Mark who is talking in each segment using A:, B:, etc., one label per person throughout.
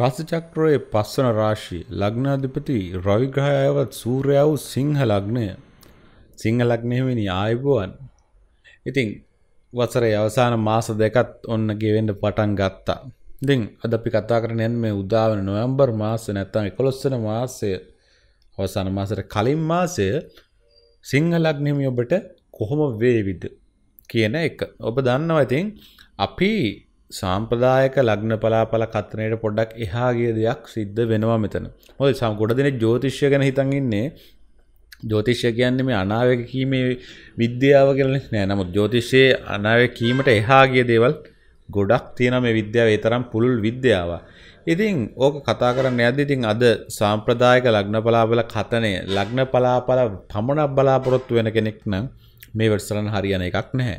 A: රාශිචක්‍රයේ පස්වන රාශිය ලග්නාධිපති රවි ග්‍රහයවත් සූර්යා වූ සිංහ ලග්නය. සිංහ ලග්නෙවෙනි ආයුබෝවන්. ඉතින් වසරේ අවසාන මාස දෙකත් ඔන්න ගෙවෙන්න පටන් ගත්තා. ඉතින් අද අපි කතා කරන්නේ මේ උදාවන නොවැම්බර් මාසය නැත්නම් 11 වෙනි මාසය අවසාන මාසෙට කලින් මාසය සිංහ ලග්නෙමි ඔබට කොහොම වේවිද කියන එක. ඔබ දන්නවා ඉතින් අපි සාම්පදායක ලග්න පලාපල කත්නයට පොඩ්ඩක් එහාගේ දෙයක් සිද්ධ වෙනවා මෙතන හොද සම් ගොඩ දෙනෙ ජෝතිශ්‍ය ගැන හිතන් ඉන්නේ ජෝතිශ්‍ය කියන්නේ මේ අනාවක කීමේ විද්‍යාව කියලා නෑ නමුත් ජෝතිෂයේ අනාවක කීමට එහාගේ දේවල් ගොඩක් තියෙන මේ විද්‍යාව ඒ තරම් පුළුල් විද්‍යාව. ඉතින් ඕක කතා කරන්න යද්දී ඉතින් අද සාම්ප්‍රදායික ලග්න පලාපල කතනය ලග්න පලාපල පමණක් බලාපොරොත්තු වෙන කෙනෙක් නම් මේ වැඩසටහන හරියන එකක් නැහැ.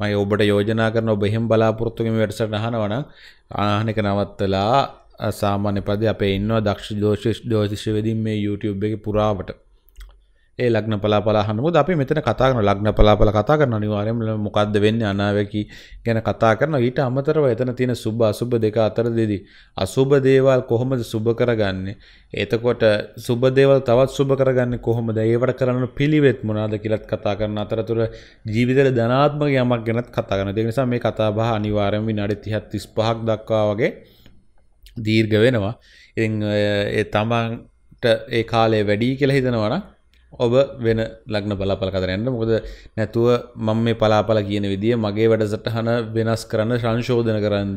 A: මයි ඔබට යෝජනා කරන ඔබ එහෙම බලාපොරොත්තුගෙම වැඩසටහන අහනවා නම් ආහන එක නවත්තලා සාමාන්‍ය පදේ අපේ ඉන්නවා දක්ෂ ජෝතිෂ ජෝතිෂ වෙදින් මේ YouTube එකේ පුරාවට ඒ ලග්න පලාපල අහනමුද අපි මෙතන කතා කරන ලග්න පලාපල කතා කරන අනිවාර්යයෙන්ම මොකද්ද වෙන්නේ අනාවැකි ගැන කතා කරනවා ඊට අමතරව එතන තියෙන සුබ අසුබ දෙක අතරදී අසුබ දේවල් කොහොමද සුබ කරගන්නේ එතකොට සුබ දේවල් තවත් සුබ කරගන්නේ කොහොමද ඒවට කරන පිළිවෙත් මොනවාද කියලාත් කතා කරන අතරතුර ජීවිතේ ධනාත්මක යමක් ගැනත් කතා කරනවා ඒ නිසා මේ කතා බහ අනිවාර්යයෙන්ම විනාඩි 30 35ක් දක්වා වගේ දීර්ඝ වෙනවා ඉතින් ඒ තමන්ට ඒ කාලේ වැඩි කියලා හිතනවා නම් ඔබ වෙන ලග්න පලාපල කතර යන්න මොකද නැතුව මම මේ පලාපල කියන විදිිය මගේ වැඩසටහන වෙනස් කරන්න සංශෝධන කරන්න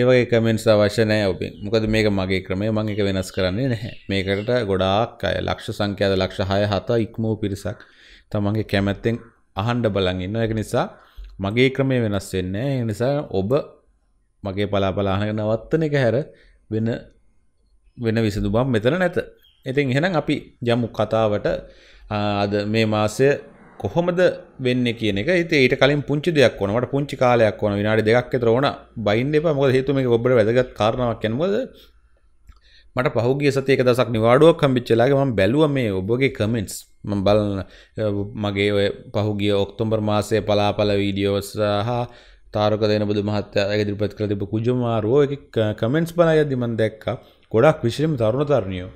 A: ඒවගේ කමෙන්ට්ස් අවශ්‍ය නෑ ඔබේ මොකද මේක මගේ ක්‍රමය මං එක වෙනස් කරන්නේ නැහැ මේකට ගොඩාක් අය ලක්ෂ සංඛ්‍යාද ලක්ෂ හය හතා ඉක්මූ පිරිසක් තමන්ගේ කැමැත්තෙන් අහන්ඩ බලන් ඉන්න එක නිසා මගේ ක්‍රමය වෙනස් වෙන්නේ ඒ නිසා ඔබ මගේ පලාපලාහනක නවත්තන එක හැර වෙන වෙන විසඳු බම් මෙතන නැත ඉතින් එහෙනම් අපි යමු කතාවට අද මේ මාසය කොහොමද වෙන්නේ කියන එක. ඉතින් ඊට කලින් පුංචි දෙයක් වුණා. මට පුංචි කාලයක් වුණා. විනාඩි දෙකක් විතර වුණා. බයින්න එපා. මොකද හේතුව මේක ඔබට වැදගත් කාරණාවක් කියන්නේ. මොකද මට පහුගිය සතියේ එක දවසක් නිවාඩුවක් හම්බෙච්චලාගේ මම බැලුවා මේ ඔබගේ කමෙන්ට්ස්. මම බලන මගේ ඔය පහුගිය ඔක්තෝබර් මාසයේ පලාපල වීඩියෝ සහ තාරක දෙනබුදු මහත්තයා ඉදිරිපත් කළ තිබු කුජමාරෝ එක කමෙන්ට්ස් බලයද්දි මම දැක්කා ගොඩක් විශේෂම තරුණ තරුණියෝ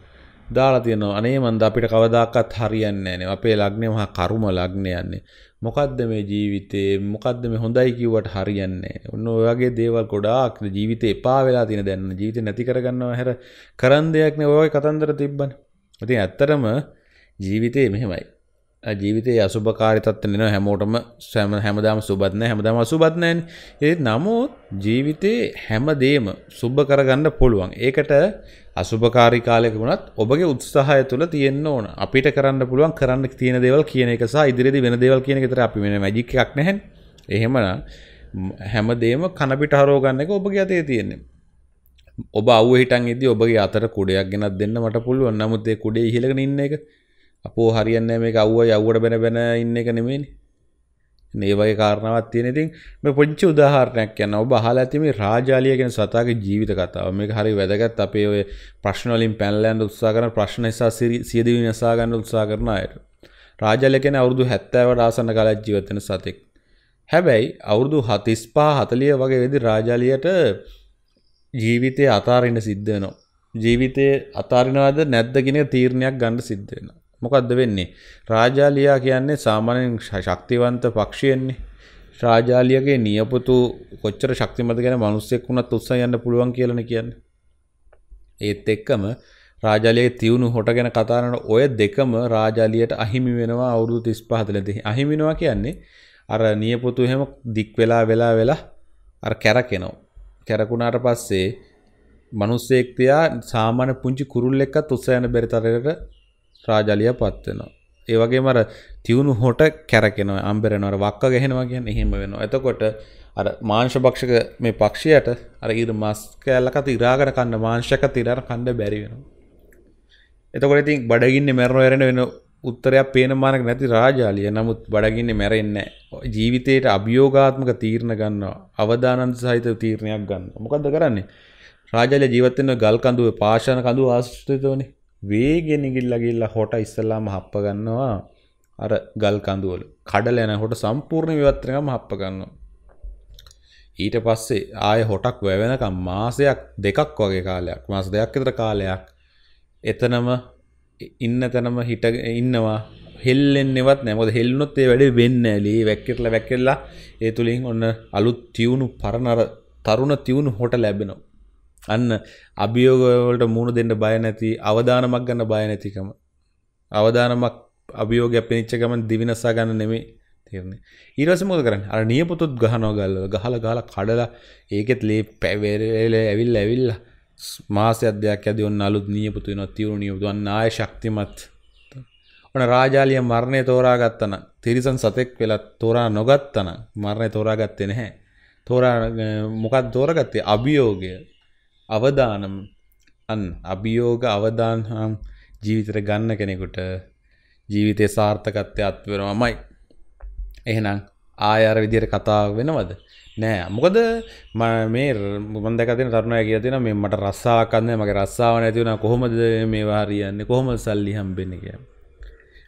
A: දාලා තියෙනවා අනේ මන්ද අපිට කවදාකවත් හරියන්නේ නැහැ අපේ ලග්නේ මහා කර්ම ලග්නයන්නේ මොකද්ද මේ ජීවිතේ මොකද්ද මේ හොඳයි කිව්වට හරියන්නේ ඔන්න ඔය වගේ දේවල් ගොඩාක් ජීවිතේ එපා වෙලා තියෙන දැන් ජීවිතේ නැති කරගන්නව හැර කරන් දෙයක් නේ ඔය වගේ කතන්දර තිබ්බනේ ඉතින් ඇත්තටම ජීවිතේ මෙහෙමයි ජීවිතේ අසුභකාරී තත්ත්වෙ නෙවෙයි හැමෝටම හැමදාම සුබත් නැහැ හැමදාම අසුබත් නැහැනේ ඒත් නමුත් ජීවිතේ හැමදේම සුබ කරගන්න පුළුවන් ඒකට අසුභකාරී කාලයක වුණත් ඔබගේ උත්සාහය තුළ තියෙන්න ඕන අපිට කරන්න පුළුවන් කරන්න තියෙන දේවල් කියන එක සහ ඉදිරියේදී වෙන දේවල් කියන එක විතර අපි වෙන මැජික් එකක් නැහැ එහෙමනම් හැමදේම කන පිට හරව ගන්න එක ඔබගේ අතේ තියෙන්නේ ඔබ අව්ව හිටන් ඉදි ඔබගේ අතර කුඩයක් ගෙනත් දෙන්න මට පුළුවන් නමුත් ඒ කුඩේ ඉහිලගෙන ඉන්න එක අපෝ හරියන්නේ මේක අව්ව යව්වට බැන බැන ඉන්න එක නෙමෙයිනේ මේ වගේ කාරණාවක් තියෙන. ඉතින් මේ පොඩි උදාහරණයක් කියන්න. ඔබ අහලා ඇති මේ රාජාලිය කියන සතාගේ ජීවිත කතාව. මේක හරි වැදගත් අපේ ඔය ප්‍රශ්න වලින් පැනලා යන්න උත්සාහ කරන ප්‍රශ්න නිසා සියදිවි නසා ගන්න උත්සාහ කරන අයට. රාජාලිය කියන්නේ අවුරුදු 70කට ආසන්න කාලයක් ජීවත් වෙන සතෙක්. හැබැයි අවුරුදු 35 40 වගේ වෙදි රාජාලියට ජීවිතේ අතාරින්න සිද්ධ වෙනවා. ජීවිතේ අතාරිනවද නැද්ද කියන තීරණයක් ගන්න සිද්ධ වෙනවා. මොකක්ද වෙන්නේ? රාජාලියා කියන්නේ සාමාන්‍යයෙන් ශක්තිවන්ත පක්ෂියෙන්නේ. රාජාලියගේ නියපොතු කොච්චර ශක්තිමත් ගැන මිනිස්සෙක් වුණත් උත්සාහ යන්න පුළුවන් කියලානේ කියන්නේ. ඒත් එක්කම රාජාලියගේ තියුණු හොට ගැන කතා ඔය දෙකම රාජාලියට අහිමි වෙනවා අවුරුදු 35 තුළදී. අහිමි වෙනවා කියන්නේ අර නියපොතු එහෙම දික් වෙලා වෙලා වෙලා අර කැරකෙනවා. කැරකුණාට පස්සේ මිනිස්සෙක් තියා සාමාන්‍ය පුංචි කුරුල්ලෙක්වත් උස්සයන් බැරි තරයකට රාජලිය පත් වෙනවා. ඒ වගේම අර තියුණු හොට කැරකෙනවා අම්බරනවර වක්ක ගහෙනවා කියන්නේ එහෙම වෙනවා. එතකොට අර මාංශ භක්ෂක මේ පක්ෂියට අර ඉර මස් කෑල්ලකත් ඉරාගෙන කන්න මාංශක තිරර කන්න බැරි වෙනවා. එතකොට ඉතින් බඩගින්නේ මැරෙනව හැරෙන වෙන උත්තරයක් පේන මානක නැති රාජාලිය. නමුත් බඩගින්නේ මැරෙන්නේ නැහැ. ජීවිතේට අභියෝගාත්මක තීරණ ගන්නවා. අවදානන්ද සහිත තීරණයක් ගන්නවා. මොකද්ද කරන්නේ? රාජාලිය ජීවත් වෙන ගල් කඳුවේ පාෂාණ කඳුව ආශ්‍රිතවනේ. වේගෙනගිල්ල ගිල්ල හොට ඉස්සල්ලාම හප්ප ගන්නවා අර ගල් කඳුවල කඩල යන හොට සම්පූර්ණ විවත්තරකම හප්ප ගන්නවා. ඊට පස්සේ ආය හොටක් වැවෙනකම් මාසයක් දෙකක් වගේ කාලයක් මාස දෙයක් විතර කාලයක් එතනම ඉන්න තැනම හිට ඉන්නවා හෙල්ලෙන්නෙවත් නැමොද හෙල්නොත් ඒ වැඩේ වෙන්න ඇලී වැක්කිරලා වැක්කෙල්ලා ඒ තුළින් ඔන්න අලුත් තිවුණු පරණර තරුණ තිවුණු හොට ලැබෙනවා අන්න අභියෝගවලට මුහුණ දෙන්න බය නැති අවදානමක් ගන්න බය නැතිකම. අවදානමක් අභියෝගයක් පෙනිච්ච ගමන් දිවිනසා ගන්න නෙමෙයි තේරෙන්නේ. ඊට පස්සේ මොකද කරන්නේ? අර නියපොතුත් ගහනවා ගාලා ගහලා ගහලා කඩලා ඒකෙත් ලේ පැවෙරෙල ඇවිල්ලා ඇවිල්ලා මාසයක් දෙයක් ඇදී ඔන්න අලුත් නියපොතු වෙනවා තියුණු නියපොතු අන්න ආය ශක්තිමත්. ඔන්න රාජාලිය මරණය තෝරා ගත්තා නම් තිරිසන් සතෙක් වෙලා තෝරා නොගත්තා නම් මරණය තෝරා ගත්තේ නැහැ. තෝරා මොකක්ද තෝරගත්තේ? අභියෝගය. අවදානම් අන් අභියෝග අවදාන්හාම් ජීවිතර ගන්න කෙනෙකුට ජීවිතය සාර්ථකත්වය අත්වරමයි. එහෙනම් ආයාර විදියට කතා වෙනවද. නෑ මොකද මේ මුොදකතින තරුණය කිය තින මේ මට රස්සාකන්න මගේ රස්සාාව නැතිවුණ කොහොමද මේ වාරියන්නේ කොහොම සල්ලි හම්බෙනක.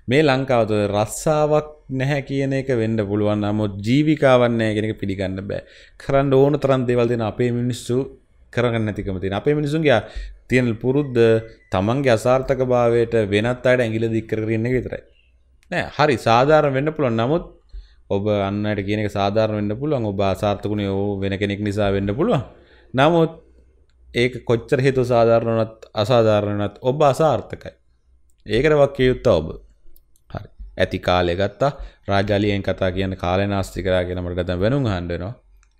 A: මේ ලංකාවත රස්සාාවක් නැහැ කියන එක වෙන්න පුළුවන් නමුත් ජීවිකාවන්නේ කෙනෙක පිළිගන්න බෑ කරන්න ඕන තරන් දෙවල්දින අපේ මිනිස්සු කරගන්න ඇතිකම තියෙන අපේ මිනිසුන්ගේ තියෙන පුරුද්ද තමන්ගේ අසාර්ථක භාවයට වෙනත් අයට ඇඟිල දික් කරගන්න විතරයි නෑ හරි සාධාරණ වෙන්න පුළුවන් නමුත් ඔබ අන්නයට කියන එක සාධාරණ වෙන්න පුළුවන් ඔබ අසාර්ථකුණේ ඕ වෙන කෙනෙක් නිසා වෙන්න පුළුවන් නමුත් ඒක කොච්චර හේතු සාධාරණ වුණත් අසාධාරණ වුණත් ඔබ අසාර්ථකයි ඒකට වාක්‍ය යුත්ත ඔබ හරි ඇති කාලය ගත්තා රාජාලියෙන් කතා කියන කාලේ නාස්ති කරා කියලා මට දැන් වෙනුම් අහන්න වෙනවා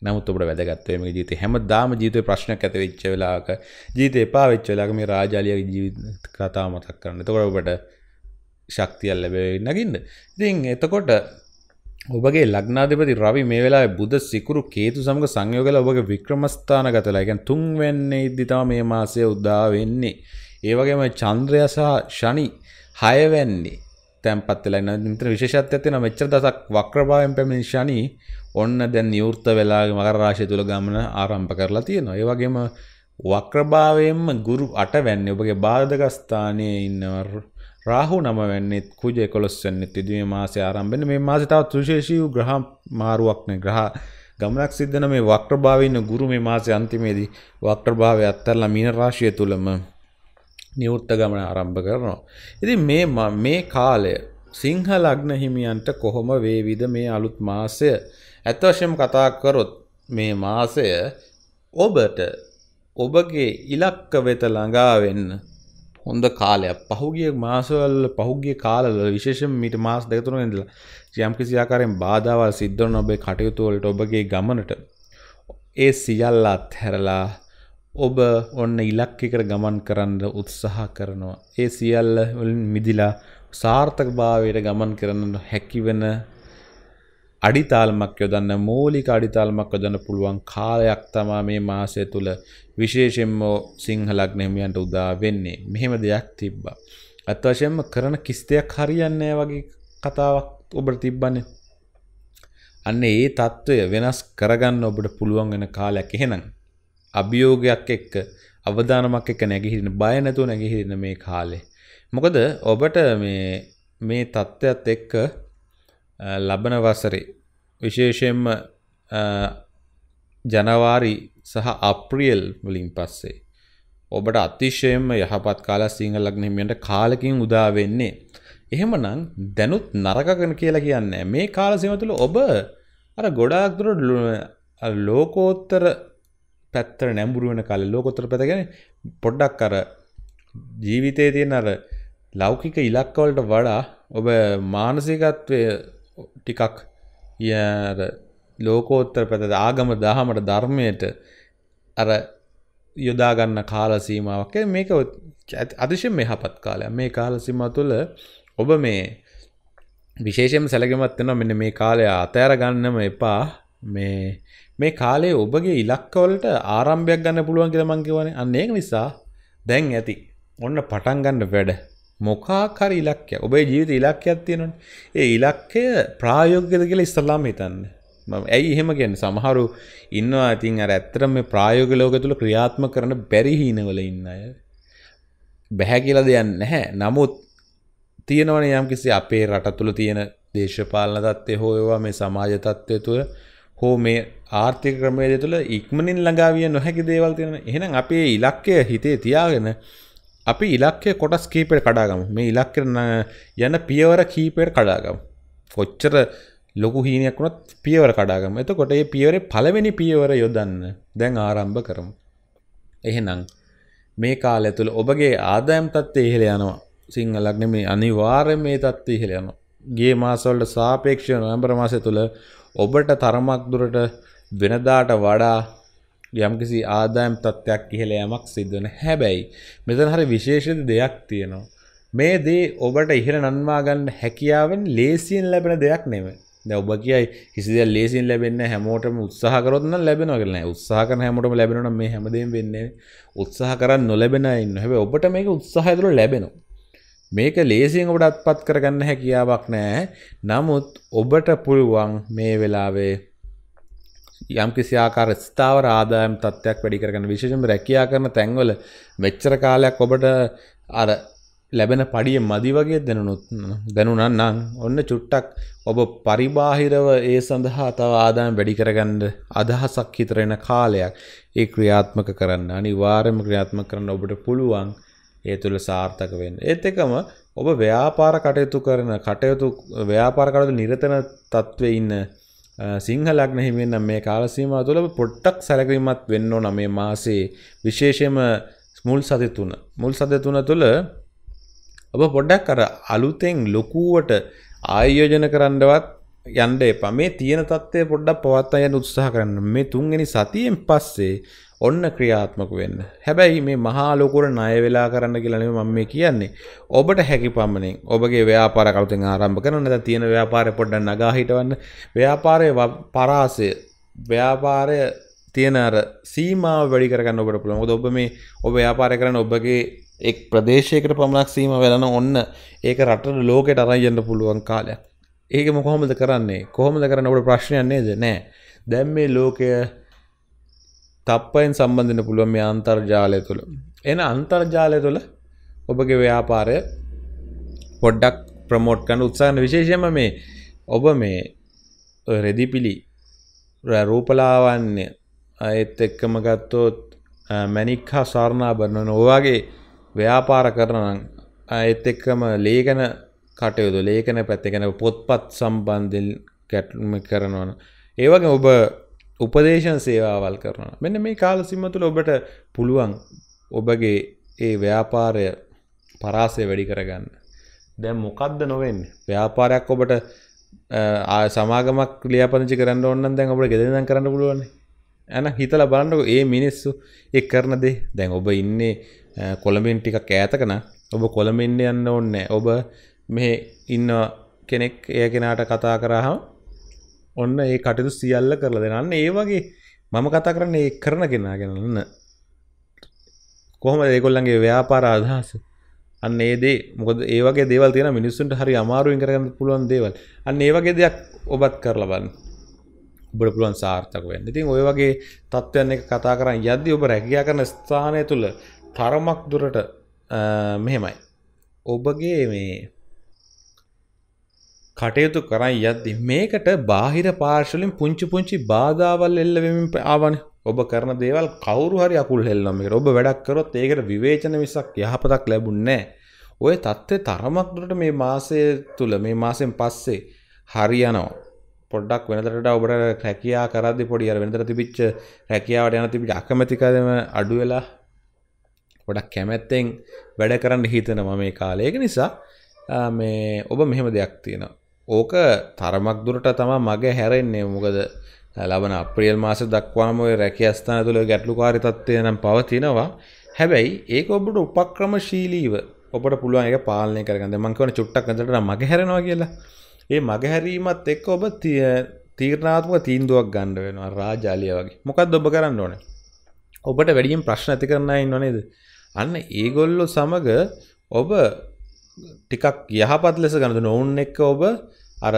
A: නමුත් ඔබට වැදගත් මේ ජීවිතේ හැමදාම ජීවිතේ ප්‍රශ්නයක් ඇති වෙච්ච වෙලාවක ජීවිතේ එපා වෙච්ච වෙලාවක මේ රාජාලියගේ ජීවිත කතාව මතක් කරන්න. එතකොට ඔබට ශක්තියක් ලැබෙයි නගින්න. ඉතින් එතකොට ඔබගේ ලග්නාධිපති රවි මේ වෙලාවේ බුද සිකුරු කේතු සමග සංයෝගල ඔබගේ වික්‍රමස්ථානගතලා. ඒ කියන්නේ තුන්වැන්නේ ඉද්දි තමයි මේ මාසය උදා වෙන්නේ. ඒ වගේම චන්ද්‍රය සහ ශනි හයවැන්නේ තැන්පත් වෙලා ඉන්න. මෙතන විශේෂත්වයක් තියෙනවා. මෙච්චර දසක් වක්‍රභාවයෙන් පැමිණි ශනි ඔන්න දැන් නිවෘත්ත වෙලාගේ මකර රාශිය තුල ගමන ආරම්භ කරලා තියෙනවා. ඒ වගේම වක්‍රභාවයෙන්ම ගුරු 8 වෙන්නේ ඔබගේ බාධක ස්ථානයේ ඉන්නව රාහු 9 වෙන්නේ කුජ 11 වෙන්නේ තිදුමේ මාසේ ආරම්භ වෙන මේ මාසේ තවත් සුවිශේෂී ග්‍රහ මාරුවක් නේ ග්‍රහ ගමනක් සිද්ධ වෙන මේ වක්‍රභාවයෙන් ගුරු මේ මාසේ අන්තිමේදී වක්‍රභාවය අත්හැරලා මීන රාශිය තුලම නිවෘත්ත ගමන ආරම්භ කරනවා. ඉතින් මේ මේ කාලය සිංහ ලග්න හිමියන්ට කොහොම වේවිද මේ අලුත් මාසය? ඇත්වශයම කතා කරොත් මේ මාසය ඔබට ඔබගේ ඉලක්ක වෙත ළඟාවෙන්න හොඳ කාලයක් පහුගිය මාසවල් පහුගිය කාලල විශේෂම මිට මාස් දෙකතුන ඉඳලා යම් කිසි ආකාරයෙන් බාධාවල් සිද්ධ වන ඔබේ කටයුතු වලට ඔබගේ ගමනට ඒ සියල්ල අත්හැරලා ඔබ ඔන්න ඉලක්කයකට ගමන් කරන්න උත්සාහ කරනවා ඒ සියල්ල වලින් මිදිලා සාර්ථකභාවයට ගමන් කරන්න හැකි වෙන අඩිතාල්මක් යොදන්න මූලික අඩිතාල්මක් යොදන්න පුළුවන් කාලයක් තමා මේ මාසය තුළ විශේෂෙන්ම සිංහලක්නෙමියන්ට උදා වෙන්නේ මෙහෙම දෙයක් තිබ්බා. ඇත් වශයෙන්ම කරන කිස්තයක් හරියන්නේ වගේ කතාවක් ඔබට තිබ්බන්නේ. අන්න ඒ தত্ত্বය වෙනස් කරගන්න ඔබට පුළුවන් වෙන කාලයක් එහෙනම් අභියෝගයක් එක්ක අවධානමක් එක්ක නැගිහින්න බය නැතුව නැගිහින්න මේ කාලේ. මොකද ඔබට මේ මේ தත්ත්වයත් එක්ක ලබන වසරේ විශේෂයෙන්ම ජනවාරි සහ අප්‍රියල් වලින් පස්සේ ඔබට අතිශයෙන්ම යහපත් කාලා සිංහල ලග්න හිමියන්ට කාලකින් උදා වෙන්නේ. එහෙමනම් දැනුත් නරකකන කියලා කියන්නේ මේ කාල සීම තුළ ඔබ අර ගොඩාක් දුරට ලෝකෝත්තර පැත්තට නැඹුරු වෙන කාලේ ලෝකෝත්තර පැත්ත කියන්නේ පොඩ්ඩක් අර ජීවිතයේ තියෙන අර ලෞකික ඉලක්කවලට වඩා ඔබ මානසිකත්වයේ ටිකක් ලෝකෝත්තර පැත ආගම දහමට ධර්මයට අර යොදාගන්න කාලසීමාවක් මේක අතිශය මෙහපත් කාලය මේ කාලසිම තුළ ඔබ මේ විශේෂම සැලගමත් වෙනවා මෙන්න මේ කාලය අතෑර ගන්නම එපා මේ මේ කාලේ ඔබගේ ඉලක්කවලට ආරම්භයක් ගන්න පුළුවන් කියලා මං කියවනේ අන්න ඒක නිසා දැන් ඇති ඔන්න පටන් ගන්න වැඩ මොකක් හරි ඉලක්කයක් ඔබේ ජීවිත ඉලක්කයක් තියෙනවනේ. ඒ ඉලක්කය ප්‍රායෝගිකද කියලා ඉස්සල්ලාම හිතන්න. මම ඇයි එහෙම කියන්නේ සමහරු ඉන්නවා ඉතින් අර ඇත්තටම මේ ප්‍රායෝගික ලෝකය තුල ක්‍රියාත්මක කරන බැරි හීනවල ඉන්න අය. බෑ කියලා දෙයක් නැහැ. නමුත් තියෙනවනේ යම්කිසි අපේ රට තුල තියෙන දේශපාලන தත්ත්වය හෝ ඒවා මේ සමාජ தත්ත්වය තුල හෝ මේ ආර්ථික ක්‍රමවේද තුළ ඉක්මනින් ළඟාවිය නොහැකි දේවල් තියෙනවා. එහෙනම් අපේ ඉලක්කය හිතේ තියාගෙන අපි ඉලක්කය කොටස් කීපයට කඩාගම මේ ඉලක්කරන යන පියවර කීපයට කඩාගම් කොච්චර ලොකු හීනයක් වුණත් පියවර කඩාගම එතකොට ඒ පියවරේ පළවෙනි පියවර යොදන්න දැන් ආරම්භ කරමු එහෙනම් මේ කාලය තුළ ඔබගේ ආදායම් තත්ත්වය ඉහළ යනවා සිංහලක් නෙමේ අනිවාර්යෙන් මේ තත්ත්වය ඉහළ යනවා ගිය මාසවලට සාපේක්ෂව නොවැම්බර් මාසය තුළ ඔබට තරමක් දුරට වෙනදාට වඩා යම්කිසි ආදායම් තත්ත්වයක් ඉහළ යමක් සිද්ධ වෙන හැබැයි මෙතන හරි විශේෂිත දෙයක් තියෙනවා. මේ දේ ඔබට ඉහළ නන්වා ගන්න හැකියාවෙන් ලේසියෙන් ලැබෙන දෙයක් නෙමෙයි. දැන් ඔබ කියයි කිසි දෙයක් ලේසියෙන් ලැබෙන්නේ හැමෝටම උත්සාහ කරොත් නම් ලැබෙනවා කියලා නෑ. උත්සාහ කරන හැමෝටම ලැබෙනවා නම් මේ හැමදේම වෙන්නේ උත්සාහ කරන් නොලැබෙන අය ඉන්නවා. හැබැයි ඔබට මේක උත්සාහය තුළ ලැබෙනවා. මේක ලේසියෙන් ඔබට අත්පත් කරගන්න හැකියාවක් නෑ. නමුත් ඔබට පුළුවන් මේ වෙලාවේ යම් කිසිආකාර ස්ථාවර ආදායම් තත්ත්වයක් වැඩි කරගන්න විශේෂම රැකියා කරන තැන්වල මෙච්චර කාලයක් ඔබට අර ලැබෙන පඩිය මදි වගේ දැනුනොත් දැනුණා නම් ඔන්න චුට්ටක් ඔබ පරිබාහිරව ඒ සඳහා තව ආදායම් වැඩි කරගන්න අදහසක් හිතර එන කාලයක් ඒ ක්‍රියාත්මක කරන්න අනිවාර්යයෙන්ම ක්‍රියාත්මක කරන්න ඔබට පුළුවන් ඒ තුළ සාර්ථක වෙන්න. ඒත් එකම ඔබ ව්‍යාපාර කටයුතු කරන කටයුතු ව්‍යාපාර කටයුතු නිරතන තත්ත්වයේ ඉන්න සිංහලක් නැහිමෙන්නම් මේ කාලසීම තුළ පොට්ටක් සැලකීමත් වෙන්න ඕන මේ මාසේ විශේෂයම මුල් සති තුන මුල් සති තුන තුළ ඔබ පොඩ්ඩක් අර අලුතෙන් ලොකුවට ආයෝජන කරන්නවත් යන්න එපා මේ තියෙන තත්ත්වය පොඩ්ඩක් පවත් අයන්න උත්සාහ කරන්න මේ තුන්වෙනි සතියෙන් පස්සේ ඔන්න ක්‍රියාත්මක වෙන්න හැබැයි මේ මහා ලොකුර ණය වෙලා කරන්න කියලා නෙමෙයි මම මේ කියන්නේ ඔබට හැකි පමණින් ඔබගේ ව්‍යාපාර කලුතෙන් ආරම්භ කරන නැත්නම් තියෙන ව්‍යාපාරය පොඩ්ඩක් නගා හිටවන්න ව්‍යාපාරයේ පරාසය ව්‍යාපාරය තියෙන අර සීමාව වැඩි කරගන්න ඔබට පුළුවන් මොකද ඔබ මේ ඔබ ව්‍යාපාරය කරන ඔබගේ එක් ප්‍රදේශයකට පමණක් සීමාව වෙලන ඔන්න ඒක රටට ලෝකයට අරන් යන්න පුළුවන් කාලයක් ඒක මොකොහොමද කරන්නේ කොහොමද කරන්න ඔට ප්‍රශ්නයන්නේද නෑ දැම් මේ ලෝකය තප්පයින් සම්බන්ධන පුළුවන් මේ අන්තර්ජාලය තුළ එන අන්තර්ජාලය තුළ ඔබගේ ව්‍යාපාරය පොඩ්ඩක් ප්‍රමෝට් කන්න උත්සාහන විශේෂයම මේ ඔබ මේ රෙදිපිලි රූපලාවන්‍ය ඒත් එක්කම ගත්තොත් මැනික් හා සාරණා බරණන ඕවාගේ ව්‍යාපාර කරනං ඒත් එක්කම ලේගන කටයුතු ලේකන පැත්තගෙන පොත්පත් සම්බන්ධල් කැටම කරනවන. ඒවගේ ඔබ උපදේශන් සේවාවල් කරන මෙන්න මේ කාල සිම්ම තුළ ඔබට පුළුවන් ඔබගේ ඒ ව්‍යාපාරය පරාසය වැඩි කරගන්න. දැම් මොකක්ද නොවෙන් ව්‍යාපාරයක් ඔබට සමාගමක් ලියපනචි කරන්න ඔන්න දැන් ඔබට ගෙදදන් කරන්න පුළුවන් ඇන හිතල බලන්නක ඒ මිනිස්සු එක් කරන දේ දැන් ඔබ ඉන්නේ කොළඹෙන් ටික ඈතකන ඔබ කොළමෙන්ඩ යන්න ඕන්න ඔබ මෙහෙ ඉන්න කෙනෙක් එය කෙනාට කතා කරහම ඔන්න ඒ කටයුතු සියල්ල කරලා දෙනන්න ඒ වගේ මම කතා කරන්නේ ඒ කරන කෙනා ගැනන්න කොහොම ඒකොල්ලන්ගේ ව්‍යාපාර අදහස අන්න ඒදේ මොකද ඒවගේ දේවල් තියෙන මිනිස්සුන්ට හරි අමාරුවෙන් කරගන්න පුළුවන් දේවල් අන්න ඒ වගේ දෙයක් ඔබත් කරලබන්න ඔබට පුළුවන් සාර්ථක වෙන්න ඉතින් ඔය වගේ තත්ත්වයන් එක කතා කරන්න යද්දී ඔබ රැකියා කරන ස්ථානය තුළ තරමක් දුරට මෙහෙමයි ඔබගේ මේ කටයුතු කරන් යද්දි මේකට බාහිර පාර්ශවලින් පුංචි පුංචි බාධාවල් එල්ල වෙමින් ආවනේ. ඔබ කරන දේවල් කවුරු හරි අකුල් හෙල්ලනවා මේකට. ඔබ වැඩක් කරොත් ඒකට විවේචන මිසක් යහපතක් ලැබුන්නේ ඔය தත්ත්වේ තරමක් දුරට මේ මාසය තුල මේ මාසෙන් පස්සේ හරියනවා. පොඩ්ඩක් වෙනදට ඔබට රැකියා කරද්දි පොඩි අර වෙනදට තිබිච්ච රැකියාවට යන තිබිච්ච අකමැතිකම අඩු වෙලා පොඩක් කැමැත්තෙන් වැඩ කරන්න හිතෙනවා මේ කාලේ. ඒක නිසා මේ ඔබ මෙහෙම දෙයක් තියෙනවා. ඕක තරමක් දුරට තමා මගේ හැරෙන්නේ මොකද ලබන අප්‍රියල් මාස දක්වාම ඔය රැකි අස්ථාන තුළ ගැටලුකාරි තත්ත්වය නම් පවතිනවා හැබැයි ඒක ඔබට උපක්‍රමශීලීව ඔබට පුළුවන් එක පාලනය කරගන්න මං කියවන චුට්ටක් අතරට මගේ හැරෙනවා කියලා ඒ මගේ හැරීමත් එක්ක ඔබ තීරණාත්මක තීන්දුවක් ගන්න වෙනවා රාජාලිය වගේ මොකක්ද ඔබ කරන්න ඕනේ ඔබට වැඩියෙන් ප්‍රශ්න ඇති කරන්න ඉන්නව නේද අන්න ඒගොල්ලෝ සමග ඔබ ටිකක් යහපත් ලෙස ගනුදෙනු ඔවුන් එක්ක ඔබ අර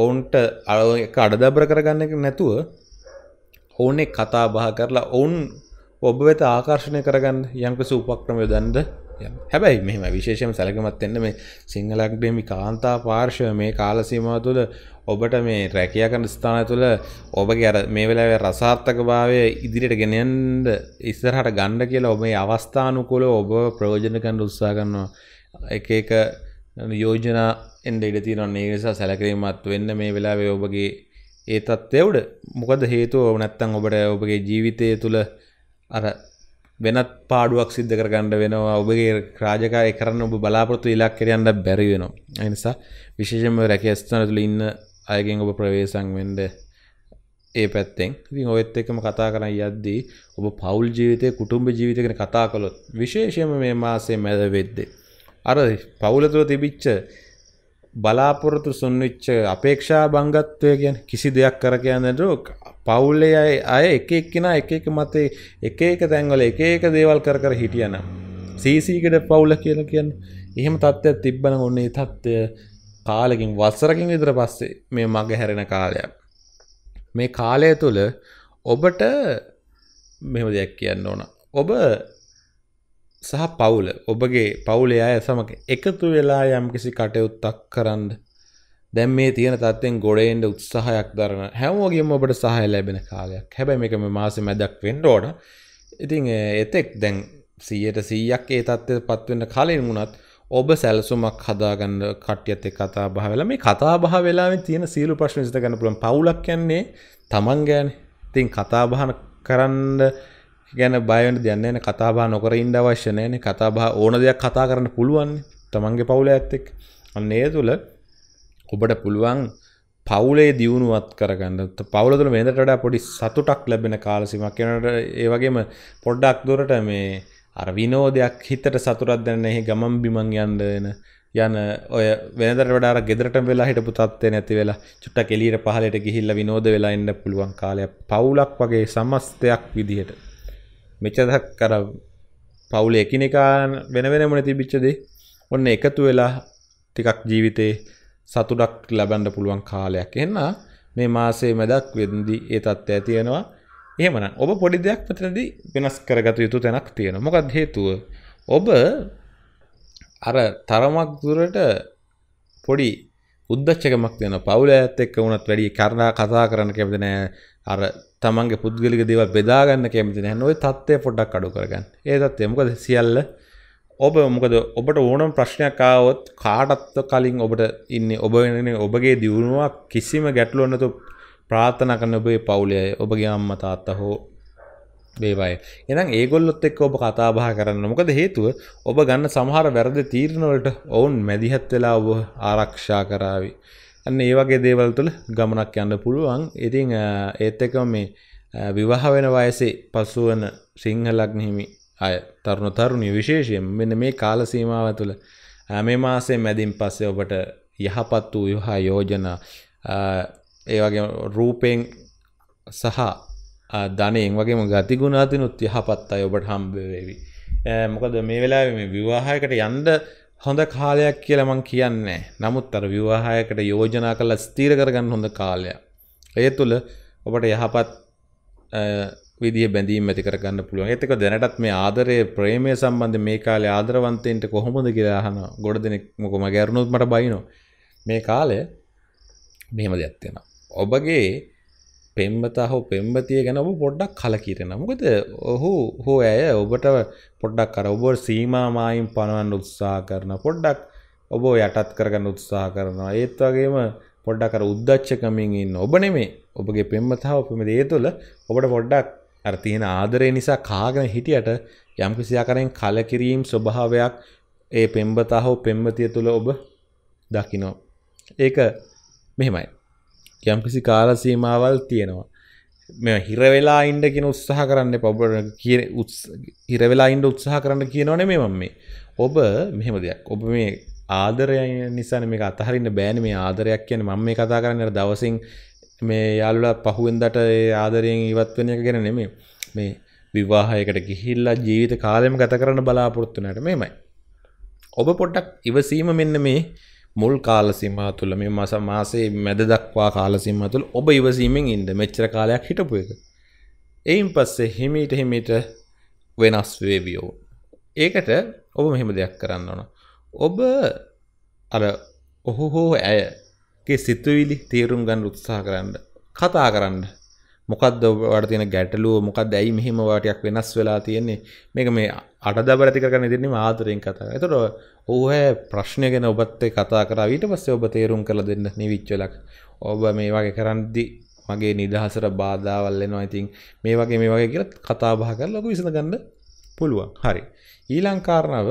A: ඔවුන්ට අලව එක අඩදබර කරගන්න එක නැතුව ඔවුනේ කතා බහ කරලා ඔවුන් ඔබ වෙත ආකර්ශණය කරගන්න යම්කිසි උපක්‍රම යොදන්න හැබැයි මෙහෙම විශේෂයෙන් සැලකමත් වෙන්න මේ සිංහල අකඩමි කාන්තා පාර්ශව මේ කාල සීමාව තුළ ඔබට මේ රැකියා කරන ස්ථානය තුළ ඔබගේ අර මේ වෙලාවේ රසාර්ථකභාවය ඉදිරියට ගෙන යන්න ඉස්සරහට ගන්න කියලා ඔබ මේ අවස්ථානුකූලව ඔබ ප්‍රයෝජන ගන්න උත්සාහ කරනවා එක එක යෝජනා එන්ඩ ඉඩ තියන නිසා සැලකිරීමත් වෙන්න මේ වෙලාවේ ඔබගේ ඒ තත්ත්වවුඩ මොකද හේතුව නැත්තං ඔබට ඔබගේ ජීවිතය තුළ අර වෙනත් පාඩුවක් සිද්ධ කරගන්න වෙනවා ඔබගේ රාජකාරය කරන්න ඔබ බලාපොරොත්තු ඉලක්කරයන්න බැරි වෙනවා එනිසා විශේෂම රැකස්ථන තුළ ඉන්න අයගෙන් ඔබ ප්‍රවේශං වෙන්ඩ ඒ පැත්තෙන් ඉතින් ඔයත් එක්කම කතා කරන යද්දී ඔබ පවුල් ජීවිතය කුටුම්බ ජීවිත ගැන කතා කළොත් විශේෂම මේ මාසේ මැද වෙද්දේ අර පවුල තුළ තිබිච්ච බලාපොරොතු සුන්විච්ච අපේක්ෂා බංගත්වය ගැන කිසි දෙයක් කර කියන්නට පවුල්ලේ අය අය එක එක්කෙන එක එක මතේ එක එක තැන්වල එක එක දේවල් කර කර හිටියන සීසීකට පවුල කියන කියන්න එහෙම තත්ත්වයක් තිබ්බන ඔන්නේ තත්ත්වය කාලකින් වස්සරකින් විතර පස්සේ මේ මග හැරෙන කාලයක් මේ කාලය තුළ ඔබට මෙම දෙයක් කියන්න ඕන ඔබ සහ පවුල ඔබගේ පවුලේ අය සමඟ එකතු වෙලා යම්කිසි කටයුත්තක් කරන්න දැම් මේ තියෙන තත්වෙන් ගොඩෙන්ට උත්සාහයක් දරන හැමෝගේම ඔබට සහය ලැබෙන කාලයක් හැබැයි එකම මාස මැදක් වෙන්ඩ ඕඩ ඉතිං එතෙක් දැන් සීයට සීයක් ඒ තත්ත්ව පත්වෙන්න කලින් වුණත් ඔබ සැලසුමක් හදාගන්න කට්ටියත කතා බහවෙලා මේ කතා බහ වෙලා තියෙන සීලු ප්‍රශ්න සිත ගන්න පුළන් පවුලක් කියන්නේ තමන් ගෑන තින් කතාබහන කරන්න ගැන බයවන දෙයන්න න කතාබා නොකර ඉන්ඩ අවශ්‍ය නෑන කතාබා ඕන දෙයක් කතා කරන්න පුළුවන් තමන්ගේ පවුල ඇත්තෙක් අන්න ඒ තුළ ඔබට පුළුවන් පවුලේ දියුණුවත් කරගන්න පවුලතුළ මේදටඩ පොඩි සතුටක් ලැබෙන කාලසිමක් කෙනට ඒවගේම පොඩ්ඩක් දුරට මේ අර විනෝදයක් හිතට සතුරත් දැන්න එහි ගමම් බිමං යන්ඩ එන යන ඔය වෙනදර වඩා ගෙදරට වෙලා හිටපු තත්වේ නැති වෙලා චුට්ට කෙලීර පහලට ගිහිල්ල විනෝද වෙලා එන්න පුළුවන් කාලය පවුලක් වගේ සමස්තයක් විදිහට මෙච්චදක් කර පවුල එකිනෙකා වෙන වෙනමන තිබිච්චදේ ඔන්න එකතු වෙලා ටිකක් ජීවිතේ සතුටක් ලබන්න පුළුවන් කාලයක් එන්න මේ මාසේ මැදක් වෙද්දී ඒ තත්ත්වය තියෙනවා එහෙමනම් ඔබ පොඩි දෙයක් මෙතනදී වෙනස් කරගත යුතු තැනක් තියෙනවා මොකද හේතුව ඔබ අර තරමක් දුරට පොඩි උද්දච්චකමක් තියෙන පවුල ඇත් එක්ක වුණත් වැඩි කරණා කතා කරන්න කැමති නෑ අර තමන්ගේ පුද්ගලික දේව බෙදාගන්න කැමති නැහැ. ওই தත්ත්වය පොඩ්ඩක් අඩු කරගන්න. ඒ தත්ත්වය මොකද සියල්ල ඔබ මොකද ඔබට ඕනම ප්‍රශ්නයක් ආවොත් කාටත් කලින් ඔබට ඉන්නේ ඔබ වෙනනේ ඔබගේ දියුණුවක් කිසිම ගැටලුවක් නැතුව ප්‍රාර්ථනා කරන ඔබේ පවුලේ අය ඔබගේ අම්මා තාත්තා හෝ වේවායි. එහෙනම් ඒගොල්ලොත් එක්ක ඔබ කතා බහ කරන්න. මොකද හේතුව ඔබ ගන්න සමහර වැරදි තීරණ වලට ඔවුන් මැදිහත් වෙලා ඔබ ආරක්ෂා කරાવી. අන්න ඒ වගේ දේවල් තුළ ගමනක් යන්න පුළුවන් ඉතිං ඒත් එක මේ විවාහ වෙන වයසේ පසුවන සිංහලක්නහිමි අය තරුණ තරුණි විශේෂයෙන් මෙන්න මේ කාල සීමාව තුළ මේ මාසේ මැදින් පස්සේ ඔබට යහපත් වූ යහා යෝජනා ඒවගේ රූපෙන් සහ ධනයෙන් වගේම ගතිගුණාතිනුත් යහපත් අය ඔබට හම්බවේවි මොකද මේ වෙලා මේ විවාහයකට යන්ඩ හොඳ කාලයක් කියලා මං කියන්නේ. නමුත් අර විවාහයකට යෝජනා කරලා ස්ථීර කරගන්න හොඳ කාලයක්. ඒ තුළ ඔබට යහපත් විදිහ බැඳීම් ඇති කරගන්න පුළුවන්. ඒත් එක දැනටත් මේ ආදරය, ප්‍රේමය සම්බන්ධ මේ කාලේ ආදරවන්තයින්ට කොහොමද කියලා අහනවා. ගොඩ දෙනෙක් මොකම ගැරුණොත් මට බයිනෝ. මේ කාලය මෙහෙම දෙයක් තියෙනවා. ඔබගේ පෙම්බතා හෝ පෙම්බතිය ගැනම පොඩ්ඩක් කලකිරෙන මොකද ඔහු හෝ ඇය ඔබට පොඩ්ඩක් අර ඔබ සීමාමායින් පණවන්න උත්සා කරන පොඩ්ඩක් ඔබ යටත් කරගන්න උත්සා කරනවා ඒත් වගේම පොඩ්ඩක් අර උද්දච්චකමින් ඉන්න ඔබ නෙමේ ඔබගේ පෙම්මතාව පෙමද ඒ තුළ ඔබට පොඩ්ඩක් අර තියෙන ආදරය නිසා කාගෙන හිටියට යම්කිසි ආකාරයෙන් කලකිරීම ස්වභාවයක් ඒ පෙම්බතා හෝ පෙම්බතිය තුළ ඔබ දකිනවා ඒක මෙහෙමයි යම්කිසි කාලසීමාවල් තියෙනවා මෙ හිරවෙලා ඉන්ඩකෙන උත්සාහ කරන්න පබට කිය හිරවෙලා ඉන්ඩ උත්සාහ කරන්න කියනවන මේ මම මේ ඔබ මෙහෙම දෙයක් ඔබ මේ ආදරය නිසාන මේ අතහරන්න බෑන මේ ආදරයක් කියන මම මේ කතා කරන්න දවසින් මේ යාලුලා පහුවෙන්දට ආදරයෙන් ඉවත්වනය ගැන නෙමේ මේ විවාහයකට ගිහිල්ලා ජීවිත කාලයම ගත කරන්න බලාපොරොත්තුනට මේමයි ඔබ පොට්ටක් ඉවසීම මෙන්න මේ මුල් කාලසිමා තුළ මේ මස මාසේ මැද දක්වා කාලසිම තුළ ඔබ ඉවසීමෙන් ඉන්ද මෙච්චර කාලයක් හිටපු එක. එයින් පස්සේ හිමීට හිමිට වෙනස් වේවියෝ. ඒකට ඔබ මෙහෙම දෙයක් කරන්න ඕන. ඔබ අර ඔහු හෝ ඇයගේ සිතුවිලි තේරුම් ගන්න උත්සාහ කරන්න කතා කරන්න මොකක්ද ඔබට තියෙන ගැටලුව මොකක්ද ඇයි මෙහෙම වාටයක් වෙනස් වෙලා තියෙන්නේ මේක මේ අඩදබ ඇතිකරන දෙන්නේ ආතරයෙන් කතා එතට ඔහ ප්‍රශ්නය ගැන ඔබත්තේ කතා කර ඊට පස්සේ ඔබ තේරුම් කළ දෙන්න නිවිච්චලක් ඔබ මේ වගේ කරන්දි මගේ නිදහසට බාධාවල්ලෙනවා ඉතින් මේ වගේ මේ වගේ කියලත් කතාබහ කර ලොක විසඳගන්න පුළුවන් හරි ඊලංකාරණාව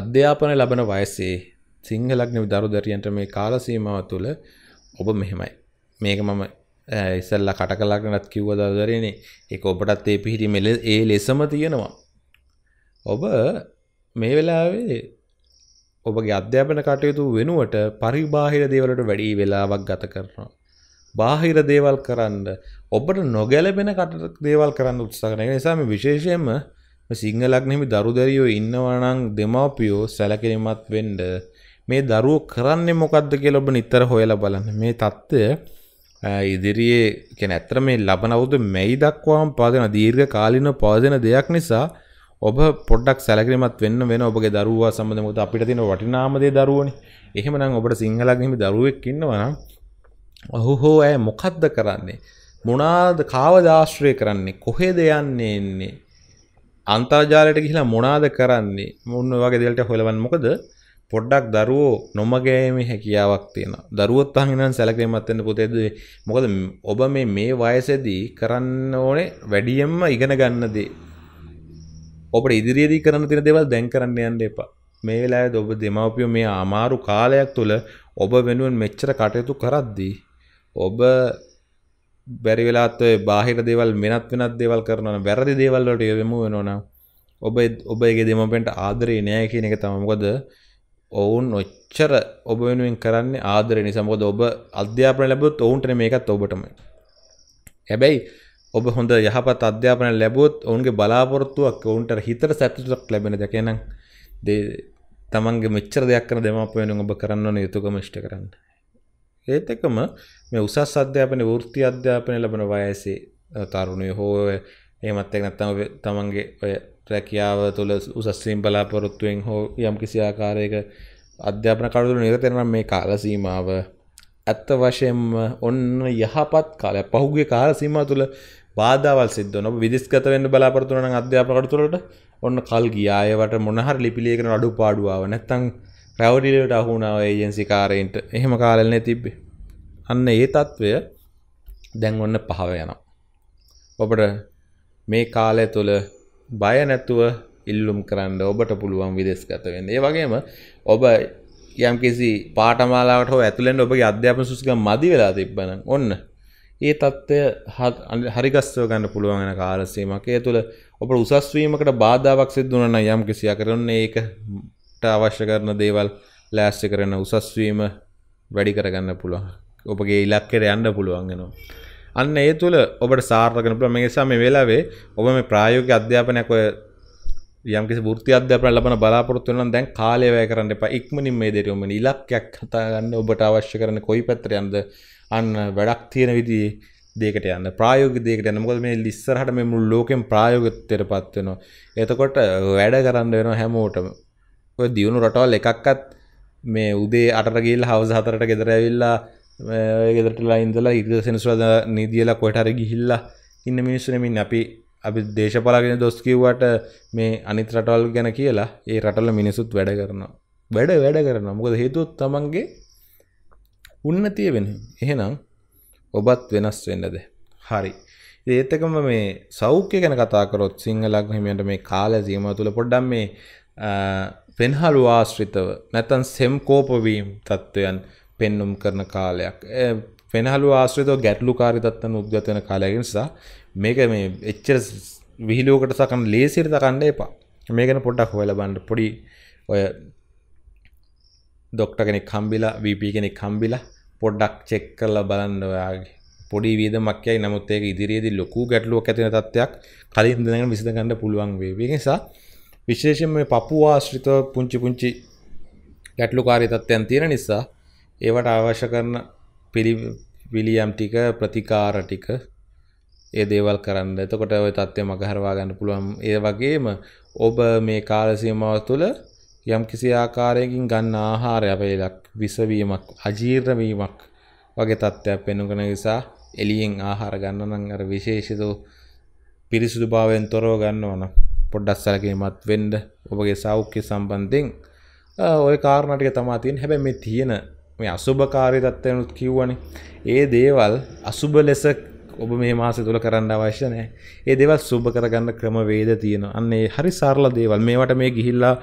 A: අධ්‍යාපන ලබන වයසේ සිංහලක්න දරු දැරියන්ට මේ කාලසීමාව තුළ ඔබ මෙහෙමයි මේක මම ඉසල්ලා කට කලක් නත් කිව්ව දරුදරනේ එක ඔබටත් ඒ පිහිටි මෙල ඒ ලෙසම තියෙනවා ඔබ මේ වෙලාවේ ඔබගේ අධ්‍යාපන කටයුතු වෙනුවට පරිබාහිර දේවලට වැඩි වෙලාවක් ගත කරනවා. බාහිර දේවල් කරන්න ඔබට නොගැලපෙන කට දේවල් කරන්න උත්සාහ කරන. ඒ නිසා මේ විශේෂයෙන්ම සිංහල අග්නෙමි දරුදරියෝ ඉන්නවා නම් දෙමාපියෝ සැලකිලිමත් වෙන්න මේ දරුවෝ කරන්නේ මොකද්ද කියලා ඔබ නිතර හොයලා බලන්න. මේ தত্ত্বය ඉදිරියේ කියන්නේ ඇත්තට මේ ලබන අවුරුදු මැයි දක්වාම පවතින දීර්ඝ කාලින පවතින දෙයක් නිසා ඔබ පොඩක් සැලකිලිමත් වෙන්න වෙන ඔබගේ දරුවා සම්බන්ධ මොකද අපිට තියෙන වටිනාම දේ දරුවෝනේ. එහෙමනම් ඔබට සිංහලක් නෙමෙයි දරුවෙක් ඉන්නවා නම් ඔහු හෝ ඇය මොකද්ද කරන්නේ? මොනාද කාවද ආශ්‍රය කරන්නේ? කොහෙද යන්නේ එන්නේ? අන්තර්ජාලයට ගිහිලා මොනාද කරන්නේ? මොන වගේ දේවල්ට හොයලවන්නේ මොකද? පොඩ්ඩක් දරුවෝ නොමගෑමේ හැකියාවක් තියෙනවා. දරුවොත් අහිනන් සැලකීමක් වෙන්න පුතේද මොකද ඔබ මේ මේ වයසේදී කරන්න ඕනේ වැඩියෙන්ම ඉගෙන ගන්න දේ. ඔබට ඉදිරියේදී කරන තින දේවල් දැන් කරන්න යන්න එපා. මේ වෙලාවේ ඔබ දෙමාපියෝ මේ අමාරු කාලයක් තුළ ඔබ වෙනුවෙන් මෙච්චර කටයුතු කරද්දී ඔබ බැරි වෙලාත් ඔය බාහිර දේවල් වෙනත් වෙනත් දේවල් කරනවා නම් වැරදි දේවල් වලට යොමු වෙනවා නම් ඔබ ඔබ ඒගේ දෙමාපියන්ට ආදරේ නෑ කියන එක තමයි. මොකද ඔවුන් ඔච්චර ඔබ වෙනුවෙන් කරන්නේ ආදරේ නිසා. මොකද ඔබ අධ්‍යාපනය ලැබුවොත් ඔවුන්ට මේකත් ඔබටමයි. හැබැයි ඔබ හොඳ යහපත් අධ්‍යාපන ලැබොත් ඔවුන්ගේ බලාපොරොත්තුවක් ඔවුන්ට හිතට සැතුටක් ලැබෙන දෙකනම් දේ තමන්ගේ මෙච්චර දෙයක් කර දෙමප වෙන ඔබ කරන්නවන යුතුකම ෂ්ට කරන්න. ඒත් එකම මේ උසස් අධ්‍යාපන වෘත්ති අධ්‍යාපනය ලබන වයසේ තරුණය හෝ ඒමත් එක් නැත්තම තමන්ගේ ඔය රැකියාව තුළ උසස්වීම් බලාපොරොත්තුවෙන් හෝ යම් කිසි ආකාරයක අධ්‍යාපන කඩුරු නිරතෙනම් මේ කාලසීමාව ඇත්ත වශයෙන්ම ඔන්න යහපත් කාලය පහුගේ කාලසීමා තුළ බාධාවල් සිද්ධ නොබ විදිස්ගත වෙන්න බලාපොරතුවන අධ්‍යාපකට තුළට ඔන්න කල් ගියායවට මොනහර ලිපිලියකන අඩු පාඩුවාව නැත්තං ප්‍රවඩිලට අහුුණාව ඒජන්සි කාරයින්ට එහෙම කාලන තිබ්බේ අන්න ඒ තත්ත්වය දැන් ඔන්න පහව යනම් ඔබට මේ කාලය තුළ බය නැත්තුව ඉල්ලුම් කරන්න ඔබට පුළුවන් විදෙස්ගත වෙන්න ඒ වගේම ඔබ යම් කිසි පාටමාලාට ඇතුලෙන් ඔබගේ අධ්‍යාපන සුසික මදි වෙලා තිබ්බන ඔන්න ඒ තත්ත්වය හරිගස්ව ගන්න පුළුවන්ගෙන කාලසීමකය තුළ ඔබ උසස්වීමකට බාධාවක් සිද්දුනන යම් කිසිය කරන්නේ ඒකට අවශ්‍ය කරන දේවල් ලෑස්ටි කරන උසස්වීම වැඩි කරගන්න පුළුවන් ඔබගේ ඉලක්කෙර යන්න පුළුවන්ගෙනවා. අන්න ඒ තුළ ඔබට සාර්ථකන පුළ මේසා මේ වෙලාවේ ඔබ මේ ප්‍රායෝග අධ්‍යාපනයක් ඔය යම්කිසි ෘත්ති අධ්‍යාපන ලබන බලාපොරොත්තු වෙනවා දැන් කාලය වැය කරන්න එපා ඉක්මනින් මේ දෙරියොම ඉලක්කයක් හදාගන්න ඔබට අවශ්‍ය කරන කොයි පැත්තට යන්නද අන්න වැඩක් තියෙන විදිේ දේකට යන්න ප්‍රායෝග දේකට යනකොද මේ ලිස්සරහට මෙමු ලෝකෙන් ප්‍රායෝගත්තයට පත්වෙනවා එතකොට වැඩ කරන්න වෙන හැමෝටම දියුණු රටවල් එකක්කත් මේ උදේ අටරගේල් හවස හතරට ගෙදරඇවිල්ලා ගෙදරටලා ඉඳලා ඉදසෙනස්වද නිදියලා කොටර ගිහිල්ලා ඉන්න මිනිස්සුනමින් අපි අපි දේශපලාගෙන දොස් කිව්වට මේ අනිත් රටවල් ගැන කියලා ඒ රටල මිනිසුත් වැඩ කරනවා වැඩ වැඩ කරන මොකද හේතුත් තමන්ගේ උන්නතිය වෙන එහෙනම් ඔබත් වෙනස් වෙන්නද හරි ඒත්තකම මේ සෞඛ්‍ය ගැන කතාකරොත් සිංහලක් හිමියන්ට මේ කාල සීම තුළ පොඩ්ඩම් මේ පෙන්හලු ආශ්‍රිතව නැතන් සෙම් කෝපවීම් තත්ත්වයන් පෙන්නුම් කරන කාලයක් පෙනහලු ආශ්‍රිතව ගැටලු කාරිතත්වන උද්ගතන කාලයක නිසා මේක මේ එච්චර විහිලෝකට සකන් ලේසිරත කණ්ඩ එපා මේකන පොඩ්ඩක් හොල බන්ඩ පොඩි ඔය දොක්ට කෙනෙක් කම්බිලා වප කෙනෙක් කම්බිලා පොඩ්ඩක් චෙක් කරලා බලන්න ඔයාගේ පොඩි වීදමක්යයි නමුත් ඒක ඉදිරියේදී ලොකු ගැටලුවක් ඇතින තත්ත්වයක් කලින් දැනගෙන විසඳගන්න පුළුවන් වේ. ඒක නිසා විශේෂයෙන්ම මේ පපුව ආශ්‍රිතව පුංචි පුංචි ගැටලුකාරී තත්ත්වයන් තියෙන නිසා ඒවට අවශ්‍ය කරන පිළිවිලියම් ටික ප්‍රතිකාර ටික ඒ දේවල් කරන්න. එතකොට ওই தත්ත්වය මගහරවා ගන්න පුළුවන්. ඒ වගේම ඔබ මේ කාල සීමාව තුළ යම්කිසි ආකාරයකින් ගන්න ආහාර අවේලක් විසවීමක් අජීර්ණවීමක් වගේ තත්ත්වයක් පෙන්වන නිසා එළියෙන් ආහාර ගන්න නම් අර විශේෂිත පිරිසිදුභාවයෙන් තොරව ගන්න ඕන පොඩ්ඩක් සැලකීමත් වෙන්න ඔබගේ සෞඛ්‍ය සම්බන්ධයෙන් ওই කාරණා ටික තමයි තියෙන්නේ හැබැයි මේ තියෙන මේ අසුබකාරී තත්ත්වයනුත් කිව්වනේ ඒ දේවල් අසුබ ලෙස ඔබ මේ මාස තුළ කරන්න අවශ්‍ය නෑ ඒ දෙවල් සුභ කරගන්න ක්‍රම වේද තියෙන අන්නේ හරි සාරල දේවල් මේවට මේ ගිහිල්ලා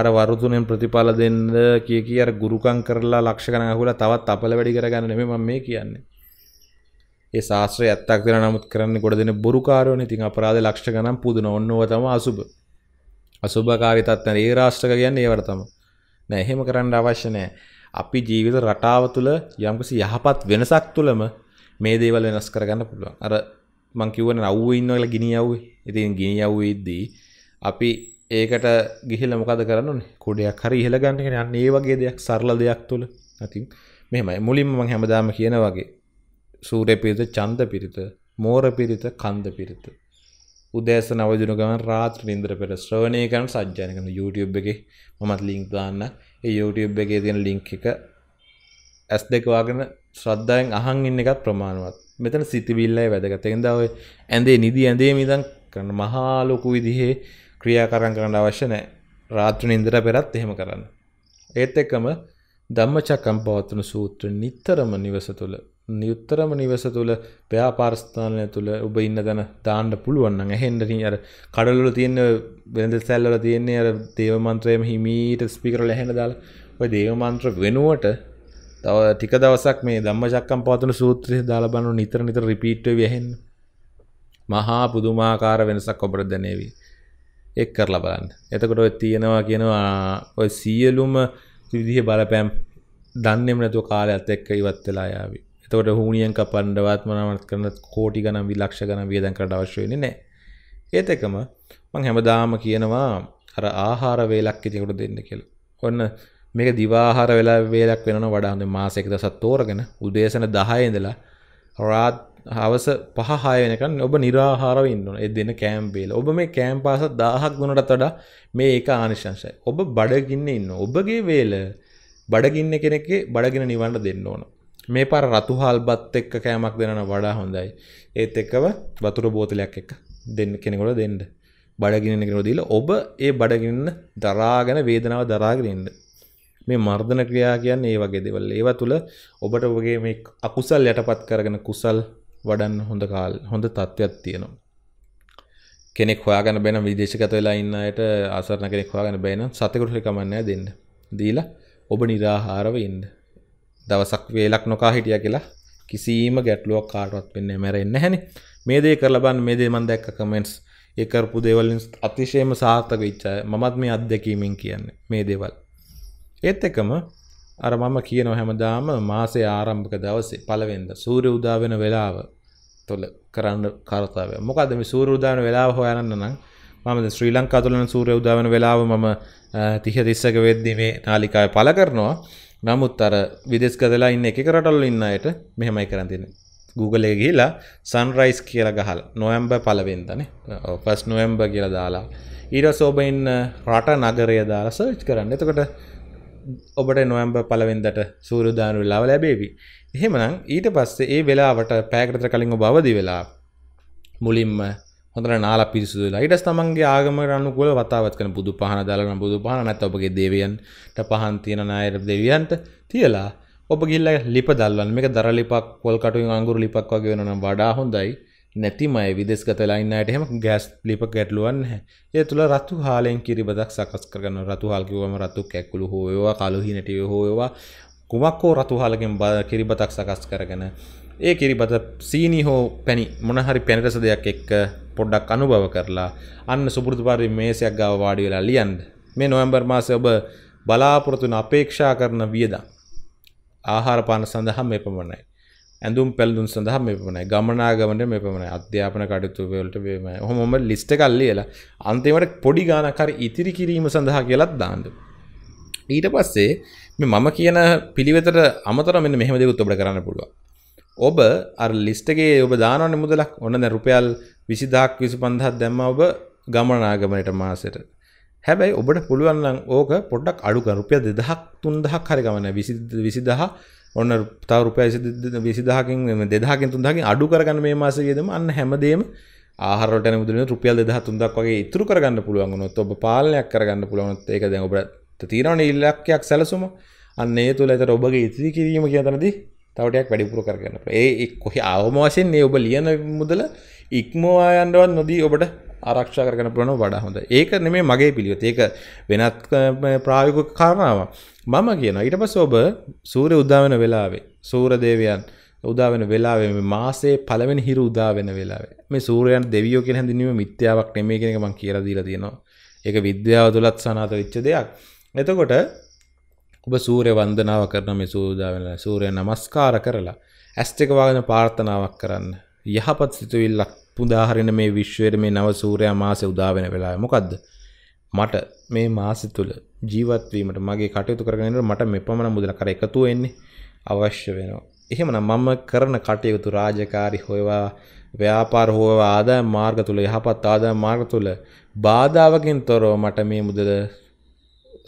A: අර වරුතුනෙන් ප්‍රතිඵල දෙන්න කිය කිය අර ගුරුකම් කරලා ලක්ෂ ගණන් අහුලා තවත් අපල වැඩි කරගන්න නෙමෙයි මම මේ කියන්නේ ඒ ශාස්ත්‍රය ඇත්තක් දෙන නමුත් කරන්න ගොඩ දෙන බොරුකාරයෝනේ ඉතින් අපරාධ ලක්ෂ ගණන් පුදුන ඔන්නව තමයි අසුබ අසුභකාරී තත්ත්වන ඒ රාෂ්ට්‍රක කියන්නේ ඒවට තමයි නෑ එහෙම කරන්න අවශ්‍ය නෑ අපි ජීවිත රටාව තුළ යම්කිසි යහපත් වෙනසක් තුළම මේ දේවල් වෙනස් කරගන්න පුළුවන් අර මං කිව්වන අව්ව ඉන්නවල ගිනිියව්වේ ඉතින් ගිනිියව්වේද්දී අපි ඒකට ගිහිල මොකද කරන්න කොඩයක් හරි ඉහළගන්නගෙන යන්න ඒ වගේ දෙයක් සරල දෙයක් තුළ ඇතින් මෙමයි මුලින්ම මං හැමදාම කියන වගේ සූරය පිරිත චන්ද පිරිත මෝර පිරිත කන්ද පිරිත උදෑස නවජන ගමන් රාත්‍ර ඉන්ද්‍ර පෙට ශ්‍රවණය කරන සජ්ජානකන YouTube එක මමත් ලිින්ක් දාන්න ඒ YouTube එකේ තියෙන ලිංක් එක ඇස් දෙකවාගෙන ශ්‍රද්ධයෙන් අහන් ඉන්න එකත් ප්‍රමාණවත් මෙතන සිතිවිල්ලයි වැදගත් එකෙන්ද ඔය ඇඳේ නිදි ඇඳේ මිදන් කරන මහා ලොකු විදිහේ ක්‍රියාකරම් කරන්න අවශ්‍ය නැහැ රාත්‍රී නින්දට පෙරත් එහෙම කරන්න ඒත් එක්කම ධම්මචක්කම් පවත්වන සූත්‍ර නිතරම නිවස තුළ නියුත්තරම නිවස තුළ ව්‍යාපාරස්ථානය තුළ ඔබ ඉන්න දැන දාන්න පුළුවන් නම් ඇහෙන්නනි අර කඩවල තියෙන වෙළඳ සැල්වල තියෙන්නේ අර දේව මන්ත්‍රයම හිමීට ස්පීකර් වල ඇහෙන්න දාලා ඔය දේව මන්ත්‍ර වෙනුවට තව ටික දවසක් මේ ධම්ම චක්කම් පවතන සූත්‍රය දාලබනු නිතර නිතර රිපීට්ව යහෙන් මහා පුදුමාකාර වෙනසක් ඔබට දැනේවී එක් කරලා බලන්න එතකොට ඔය තියෙනවා කියනවා ඔය සියලුම විදිහ බලපෑම් දන්නෙම නැතුව කාලයත් එක්ක ඉවත් වෙලා යාවි එතකොට හුනියන් කපන්නවත් මනමත් කරන කෝටි ගණන් විලක්ෂ ගණන් වියදම් කරන්න අවශ්‍ය වෙන්නේ නැහැ ඒත් එකම මම හැමදාම කියනවා අර ආහාර වේලක් කෙනෙකුට දෙන්න කියලා ඔන්න මේක දිවාහාර වෙලා වේලක් වෙනවා වඩා හොඳ මාසයක දවසක් තෝරගෙන උදේසන 10 ඉඳලා රාත් හවස 5 6 වෙනකන් ඔබ निराහාරව ඉන්න ඕන. ඒ දෙන කෑම් වේල. ඔබ මේ කෑම් පාස 1000ක් දුන්නටත් වඩා මේ ඒක ආනිශංශයි. ඔබ බඩගින්න ඉන්න. ඔබගේ වේල බඩගින්න කෙනෙක්ගේ බඩගින නිවන්න දෙන්න ඕන. මේ පාර රතු හල්බත් එක්ක කෑමක් දෙනන වඩා හොඳයි. ඒත් එක්කම වතුර බෝතලයක් එක්ක දෙන්න කෙනෙකුට දෙන්න. බඩගින්න කෙනෙකුට දීලා ඔබ ඒ බඩගින්න දරාගෙන වේදනාව දරාගෙන ඉන්න. මේ මර්ධන ක්‍රියා කියන්නේ ඒ වගේ දේවල්. ඒවා තුල ඔබට ඔබගේ මේ අකුසල් යටපත් කරගෙන කුසල් වඩන්න හොඳ කාල හොඳ තත්ත්වයක් තියෙනවා. කෙනෙක් හොයාගෙන බැන විදේශගත වෙලා ඉන්න අයට ආසරණ කෙනෙක් හොයාගෙන බැන සතෙකුට කමන්නේ දෙන්න. දීලා ඔබ निराහාරව ඉන්න. දවසක් වේලක් නොකා හිටියා කියලා කිසිම ගැටලුවක් කාටවත් වෙන්නේ මැරෙන්නේ නැහනේ. මේ දේ කරලා බලන්න මේ දේ මම දැක්ක කමෙන්ට්ස් ඒ කරපු දේවල් අතිශයම සාර්ථක වෙච්ච අය. මමත් මේ අත්දැකීමෙන් කියන්නේ මේ දේවල්. ඒත් එකම අර මම කියන හැමදාම මාසේ ආරම්භක දවසේ පළවෙනිද සූර්ය උදා වෙන වෙලාව තුළ කරන්න කාර්යය. මොකද මේ සූර්ය උදා වෙන වෙලාව හොයන්න නම් මම දැන් ශ්‍රී ලංකාව තුළ සූර්ය උදා වෙන වෙලාව මම 30 30ක වෙද්දී මේ නාලිකාවේ පළ කරනවා. නමුත් අර විදේශගතලා ඉන්න එක එක රටවල ඉන්න අයට මෙහෙමයි කරන් තියෙන්නේ. Google එකේ ගිහිලා sunrise කියලා ගහලා නොවැම්බර් පළවෙනිදානේ. ඔව් 1 නොවැම්බර් කියලා දාලා ඊට පස්සේ ඔබ ඉන්න රට නගරය දාලා search කරන්න. එතකොට ඔබට නොවම්බ පලවෙන්දට සූරුදාන වෙලාව ලැබේවි. එහෙමනම් ඊට පස්සේ ඒ වෙලාවට පෑකටතර කලින් ඔබ අවදි වෙලා මුලින්ම හොඳට නාලා පිරිසුදු වෙලා ඊට තමන්ගේ ආගමකට අනුකූල වතාවත් කරන බුදු පහන දාලා බුදු පහන නැත්නම් ඔබගේ දෙවියන්ට පහන් තියන නායර දෙවියන්ට තියලා ඔබ ගිල්ල ලිප දල්වන්න මේක දර ලිපක් කොල් කටුවෙන් අඟුරු ලිපක් වගේ වෙනවා නම් වඩා හොඳයි. නැතිමයි විදෙස්ගත ලයින්නයට එහෙම ගෑස් ලිප ගැටලුවන් හැ ඒ තුළ රතු හාලෙන් කිරිබදක් සකස් කරන රතු හල්කිවම රතු කැක්කුළු හෝයවා කලුහිනටය හෝයවා කුමක්කෝ රතු හලගෙන් බ කිරිබතක් සකස් කරගෙන ඒ කිරිබත සීනි හෝ පැණි මොනහරි පැනිරස දෙයක් එක්ක පොඩ්ඩක් අනුභව කරලා අන්න සුපුරදු පරි මේසයක් ගාව වාඩි වෙලා ලියන්ඩ මේ නොවම්බර් මාසය ඔබ බලාපොරතුන අපේක්ෂා කරන වියදම් ආහාරපාන සඳහා මෙපමණයි ඇඳුම් පැල්දුම් සඳහා මෙපමණයි ගමනාගමට මෙපමණයි අධ්‍යාපන කටයුතුවලට වේම හොමොම ලිස්ට කල්ලියලා අන්තිමට පොඩි ගානකර ඉතිරි කිරීම සඳහා කියලත් දාන්න. ඊට පස්සේ මම කියන පිළිවෙතට අමතර මෙන්න මෙහෙම දෙකුත් ඔබට කරන්න පුළුවන්. ඔබ අර ලිස්ට් එකේ ඔබ දානවනේ මුදලක් ඔන්න දැන් රුපියල් 20000ක් 25000ක් දැම්ම ඔබ ගමනාගමනට මාසෙට. හැබැයි ඔබට පුළුවන් නම් ඕක පොඩ්ඩක් අඩු කරන්න රුපියල් 2000ක් 3000ක් හරි ගමන 20000 ඔන්න තව රුපය විසිදහකින් දෙදහකින් තුන්දකින් අඩු කරගන්න මේ මාස වියදම අන්න හැමදේම ආහරට මුදුන රුපියල් දෙදහ තුන්දක් වගේ ඉතුරු කරගන්න පුළුවන් වුණොත් ඔබ පාලනයක් කරගන්න පුළුවන් ඒක දැන් ඔබට තීරණ ඉලක්කයක් සැලසුම අන්න ඒ තුළ ඇතර ඔබගේ ඉතිරි කිරීම කියතනදී තවටයක් වැඩිපුර කරගන්න ඒ කොහේ අවම වශයෙන් ඒ ඔබ ලියන මුදල ඉක්මවා යන්නවත් නොදී ඔබට ආරක්ෂා කරගන්න පුළුවන් වඩා හොඳයි. ඒක නෙමෙයි මගේ පිළිවෙත. ඒක වෙනත් ප්‍රායෝගික කාරණාවක්. මම කියනවා ඊට පස්සේ ඔබ සූර්ය උදා වෙන වෙලාවේ සූර්ය දේවයන් උදා වෙන වෙලාවේ මේ මාසයේ පළවෙනි හිරු උදා වෙන වෙලාවේ මේ සූර්යයන් දෙවියෝ කියලා හැඳින්වීම මිත්‍යාවක් නෙමෙයි කියන එක මම කියලා දීලා තියෙනවා. ඒක විද්‍යාව තුලත් සනාත වෙච්ච දෙයක්. එතකොට ඔබ සූර්ය වන්දනාව කරන මේ සූර්යදා වෙන සූර්ය නමස්කාර කරලා ඇස් දෙක වහගෙන ප්‍රාර්ථනාවක් කරන්න. යහපත් සිතුවිල්ලක් පුදාහරණ මේ විශ්වයට මේ නව සූරයා මාසෙ උදා වෙන වෙලාවේ මොකද්ද? මට මේ මාසෙ තුල ජීවත් වීමට මගේ කටයුතු කරගෙන යනකොට මට මෙපමණ මුදලක් අර එකතු වෙන්නේ අවශ්‍ය වෙනවා. එහෙමනම් මම කරන කටයුතු රාජකාරි හොයවා ව්‍යාපාර හොයවා ආදායම් මාර්ග තුල යහපත් ආදායම් මාර්ග තුල බාධාවකින් තොරව මට මේ මුදල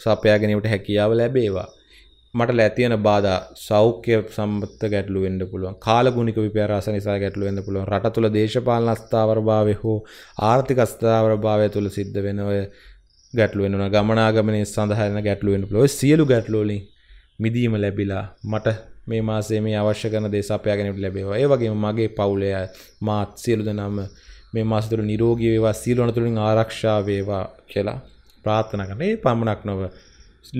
A: සපයා ගැනීමට හැකියාව ලැබේවා. මට ලැතියන බාධ සෞඛ්‍ය සම්බත්ත ගැටලු වෙන්න පුළුවන් කාලගුණික විපරාස නිසා ගැටලු වෙන්න පුළුවන් රට තුළ දේශපාලන අස්ථාවර භාවය හෝ ආර්ථික අස්ථාවර භාවය තුළ සිද්ධ වෙන ඔය ගැටලු වෙන ගමනාගමනය සඳහන ගැටලු වෙන පුළුවන් සියලු ගැටලුවලින් මිදීම ලැබිලා මට මේ මාසේ මේ අවශ්‍ය කරන දේ සපයාගෙනට ලැබේවා ඒ වගේ මගේ පවුලය මාත් සියලු දෙනාම මේ මාස තුළ නිරෝගී වේවා සීලොන තුළින් ආරක්ෂා වේවා කියලා ප්‍රාර්ථනා කරන ඒ පමණක් නොව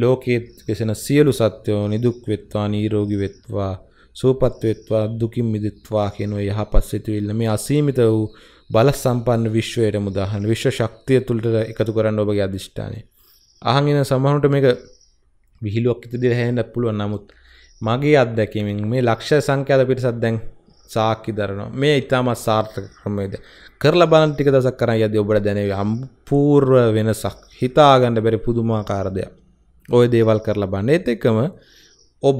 A: ලෝකයේත් කෙසෙන සියලු සත්වෝ නිදුක් වෙත්වා නිරෝගී වෙත්වා සූපත් වෙත්වා දුකින් මිදෙත්වා කියන යහපත් සිතුවිල්ල මේ අසීමිත වූ බල සම්පන්න විශ්වයටම උදාහරණ විශ්ව ශක්තිය තුලට එකතු කරන්න ඔබගේ අදිෂ්ඨානය. අහන් එන සමහරුන්ට මේක විහිළුවක් ඉදිරියට හැෙන්නත් පුළුවන්. නමුත් මගේ අත්දැකීමෙන් මේ ලක්ෂ සංඛ්‍යාත පිටසක් දැන් සාක්ෂි දරනවා. මේ ඊටමත් සාර්ථක ක්‍රමයේද කරලා බලන ටික දවසක් කරන් යද්දී ඔබට දැනෙවි අම්පූර්ව වෙනසක්. හිතාගන්න බැරි පුදුමාකාර දෙයක්. ඔය දේවල් කර ලබන්න ඒත් එකම ඔබ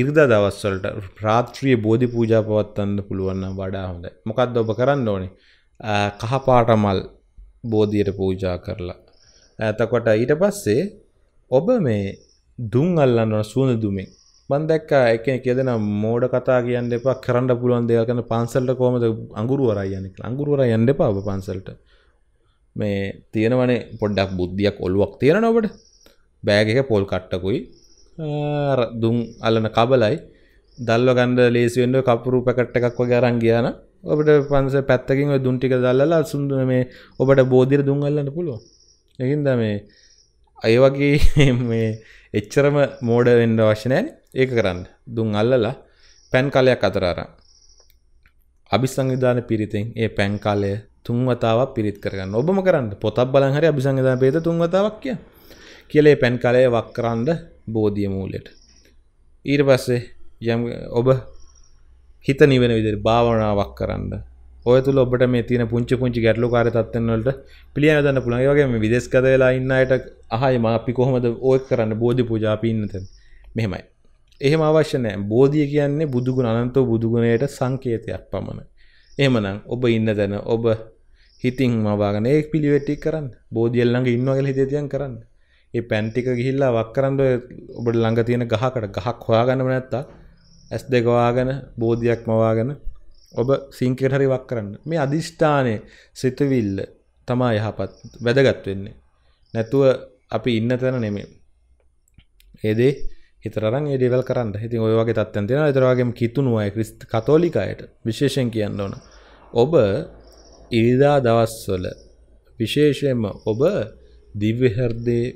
A: ඉරිදා දවස්වලට ප්‍රාත්‍රිය බෝධි පූජා පවත්වන්න පුළුවන් නම් වඩා හොඳයි. මොකද්ද ඔබ කරන්න ඕනේ? කහපාට මල් බෝධියට පූජා කරලා. එතකොට ඊට පස්සේ ඔබ මේ දුම් අල්ලන්න ඕන සුවඳ දුමෙන්. මම දැක්කා එකෙක් කියදෙන මෝඩ කතා කියන්න එපා කරන්න පුළුවන් දේවල් කරන පන්සලට කොහමද අඟුරු වරයි යන්නේ කියලා. අඟුරු වරයි යන්න එපා ඔබ පන්සලට. මේ තියෙනවනේ පොඩ්ඩක් බුද්ධියක් ඔලුවක් තියෙන නොවට බෑග එක පොල් කට්ටකුයි දුම් අලන කබලයි දල්ව ගන්ඩ ලේසිවෙන්ඩ කපුරු පැකට්ට එකක් වගේ අරන් ගයාන ඔබට පන්ස පැත්තකින් දුන්ටික දල්ලලා සුන්දන මේ ඔබට බෝධිර දුන්ගල්ලන්න පුළුව එකින්ද මේ අය වගේ මේ එච්චරම මෝඩ වෙන්ඩ වශනයන් ඒක කරන්න දුන් අල්ලලා පැන් කලයක් අතරාර අභි සංවිධාන පිරිතින් ඒ පැන් කාලය තුන්වතාවක් පිරිත් කරගන්න ඔබම කරන්න පොතක් බලන් හරි අභිසංගතන පේත තුන්වතාවක් කිය කියලා ඒ පැන් කලය වක්කරන්න බෝධිය මූලයට ඊට පස්සේ යම් ඔබ හිත නිවෙන විදිහට භාවනාවක් කරන්න ඔය තුල ඔබට මේ තියෙන පුංචි පුංචි ගැටලුකාරී තත්ත්වයන් වලට පිළියම් යොදන්න පුළුවන්. ඒ වගේම විදේශගත වෙලා ඉන්න අයට අහයි මම අපි කොහොමද ඕක කරන්න බෝධි පූජා අපි ඉන්න තැන. මෙහෙමයි. එහෙම අවශ්‍ය නැහැ. බෝධිය කියන්නේ බුදුගුණ අනන්ත බුදුගුණයට සංකේතයක් පමණයි. එහෙමනම් ඔබ ඉන්න තැන ඔබ හිතින් මවාගෙන ඒ පිළිවෙට්ටික් කරන්න බෝධියල්ලඟ ඉන්නවගෙන හිතේතියන් කරන්න ඒ පැන්ටික ගිහිල්ලා වක් කරන්න ඔබට ළඟ තියෙන ගහකට ගහක් හොයාගන්නම නැත්තා ඇස් දෙකවාගෙන බෝධියක් මවාගෙන ඔබ සිංකට හරි වක් කරන්න මේ අධිෂ්ඨානය සිතවිල්ල තමා යහපත් වැදගත් වෙන්නේ නැතුව අපි ඉන්න තැන නෙමේ ඒදේ හිතරන් ඒ දේවල් කරන්න ඉතින් ඔය වගේ තත්ත්වයන් තියෙනවා ඒතර වගේම කිතුණු අය ක්‍රිස්ත කතෝලික අයට විශේෂයෙන් කියන්න ඕන ඔබ ඉරිදා දවස්වල විශේෂයෙන්ම ඔබ දිව්‍ය හෘදේ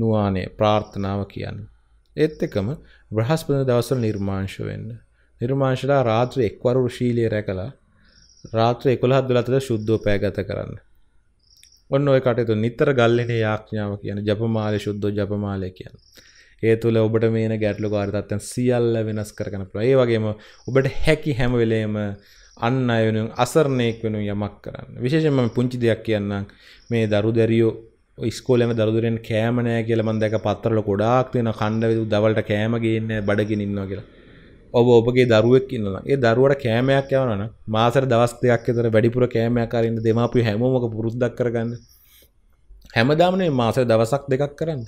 A: නුවානේ ප්‍රාර්ථනාව කියන්නේ. ඒත් එකම බ්‍රහස්පති දවස්වල නිර්මාංශ වෙන්න. නිර්මාංශලා රාත්‍රී එක්වරු ශීලිය රැකලා රාත්‍රී 11 12ට සුද්ධෝ පෑ ගත කරන්න. ඔන්න ඔය කටයුතු නිතර ගල්ලෙනේ යාඥාව කියන ජපමාලේ සුද්ධෝ ජපමාලේ කියන. ඒ තුල ඔබට මේන ගැටලු කාර්යයන් සියල්ල වෙනස් කරගන්න පුළුවන්. ඒ වගේම ඔබට හැකි හැම වෙලෙම අන්න අයවෙනුම් අසරණයෙක් වෙනු යමක් කරන්න විශේෂම පුංචි දෙයක් කියන්නම් මේ දරු දැරියෝ ස්කෝලම දරුදුරෙන් කෑමනෑ කියලමන් දැක පත්තරල ගොඩාක් තියෙන කණ්ඩවිදු දවලට කෑමගේන්න බඩගෙනන්නවා කියලා ඔබ ඔබගේ දරුවක් ඉන්නවා ඒ දරුවට කෑමයක් යවනන මාසර දවස් දෙයක් එතර වැඩිපුර කෑමයක්කාරන්න දෙමාපිය හැමෝමක පුරුද්දක් කරගන්න හැමදාමනේ මාසර දවසක් දෙකක් කරන්න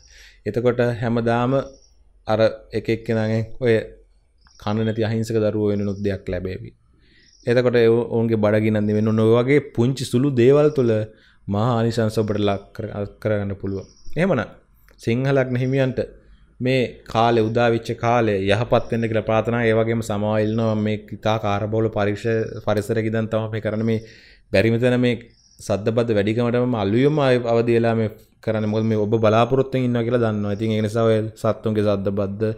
A: එතකොට හැමදාම අර එකක් කෙනගේ ඔය කණ නැති අහිංසක දරුවෝ වෙනුත් දෙයක් ලැබේවී එතකොට ඔවුන්ගේ බඩගිනන්දි වෙන නොවගේ පුංචි සුළු දේවල් තුළ මහා ආනිසංසඔබට ලක් කරගන්න පුළුව. එහමන සිංහලක් නැහිමියන්ට මේ කාලෙ උදාවිච්ච කාලේ යහපත් වෙන්න කියලා ප්‍රාථනා ඒ වගේම සමාවයිල්නවා මේ ඉතා කාරබෝල පරික්ෂ පරිසරකිදන් තම මේ කරන මේ බැරිමතන මේ සද්ධබද වැඩිකමටම අල්ලියම අවදියලා මේ කරන්න මුල් මේ ඔබ බලාපොරොත්තෙන් ඉන්න කියලා දන්නවා ඉතින් ඒ නිසා සත්තුන්ගේ සද්ධබද්ධ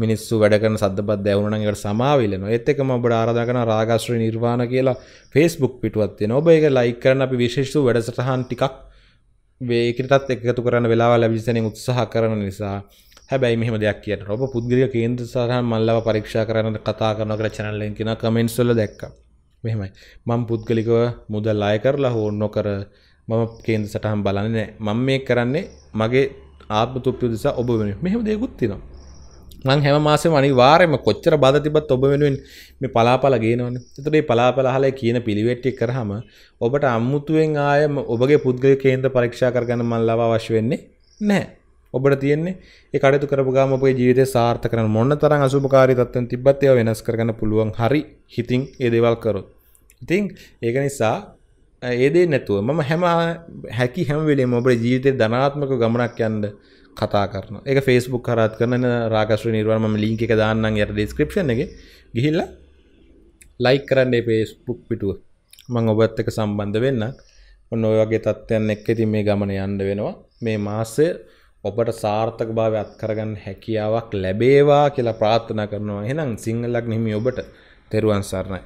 A: මිනිස්සු වැඩ කරන සද්දපත් දැවුණා නම් ඒකට සමාවිලනවා. ඒත් එක්කම ඔබට ආරාධනා කරන රාගාශ්‍රේ නිර්වාණ කියලා Facebook පිටුවක් තියෙනවා. ඔබ ඒක ලයික් කරන්න අපි විශේෂ වැඩසටහන් ටිකක් මේකටත් එකතු කරන්න වෙලාව ලැබිසෙනින් උත්සාහ කරන නිසා හැබැයි මෙහෙම දෙයක් කියන්න. ඔබ පුද්ගලික කේන්ද්‍ර සටහන් මල්ලව පරීක්ෂා කරන්න කතා කරනවා කියලා channel එකෙන් කියන comments වල දැක්කා. මෙහෙමයි. මම පුද්ගලිකව මුදල් අය කරලා හෝ නොකර මම කේන්ද්‍ර සටහන් බලන්නේ නැහැ. මම මේ කරන්නේ මගේ ආත්ම තෘප්තිය දිසා ඔබ වෙනුවෙන්. මෙහෙම දෙයක්ත් තියෙනවා. මං හැම මාසෙම අනිවාර්යයෙන්ම කොච්චර බාධා තිබ්බත් ඔබ වෙනුවෙන් මේ පලාපල ගේනවනේ. එතකොට මේ පලාපල අහලා කියන පිළිවෙත් එක් කරාම ඔබට අමුතුවෙන් ආයම ඔබගේ පුද්ගලික කේන්ද්‍ර පරීක්ෂා කරගන්න මන් ලව අවශ්‍ය වෙන්නේ නැහැ. ඔබට තියෙන්නේ ඒ කටයුතු කරපු ගාම ඔබේ ජීවිතය සාර්ථක කරන මොන තරම් අසුභකාරී තත්ත්වෙන් තිබ්බත් ඒවා වෙනස් කරගන්න පුළුවන්. හරි. හිතින් ඒ දේවල් කරොත්. ඉතින් ඒක නිසා ඒ දේ නැතුව මම හැම හැකි හැම වෙලේම ඔබේ ජීවිතේ ධනාත්මක ගමනක් යන්න කතා කරන එක ෆේස්බුක් කරත් කරන රාකශ්‍ර නිර්වර්ම ලිංක එක දාන්න යට ඩිස්ක්‍රපෂන එක ගිහිල්ල ලයි කරන්නේ පේස්බුක් පිටුව මං ඔබත් එක සම්බන්ධ වෙන්න ඔන්න ඔයගේ තත්ත්යන් එක්ක ති මේ ගමන යන්න වෙනවා මේ මාස්සය ඔබට සාර්ථක භාව අත්කරගන්න හැකියාවක් ලැබේවා කියලා ප්‍රාත්ථනා කරනවා එහෙනම් සිංහලක් නෙමි ඔබට තෙරුවන් සරණයි